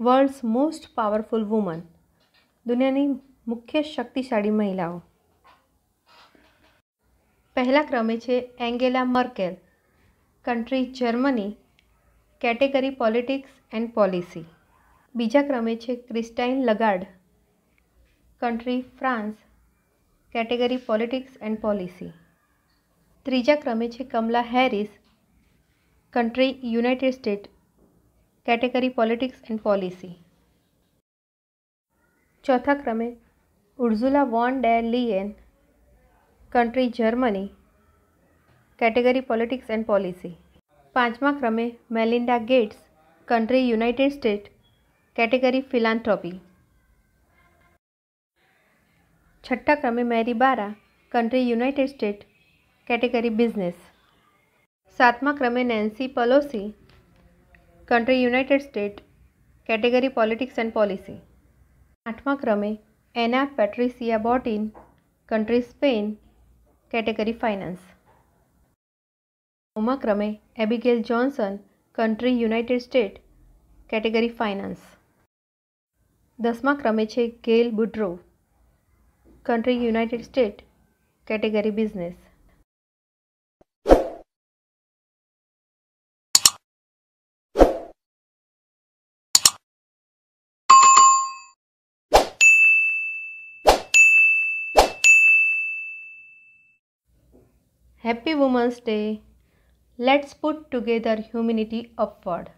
World's most powerful woman दुनिया की मुख्य शक्तिशाली महिलाओं पहला क्रमे Angela Merkel country Germany category politics and policy बीजा क्रमे Christine Lagarde country France category politics and policy तीजा क्रमे Kamala Harris country United State category politics and policy चौथा है Ursula von der Leyen country Germany category politics and policy क्रम है Melinda Gates country United State category philanthropy छठा है Mary Barra country United State category business सातवा है Nancy Pelosi country United State category politics and policy आठवा क्रमे Ana Patricia Botin country Spain category finance नौमा क्रमे Abigail Johnson country United State category finance दसमा क्रमे छे Gail Boudreaux country United State category business Happy Women's Day. Let's put together humanity upward.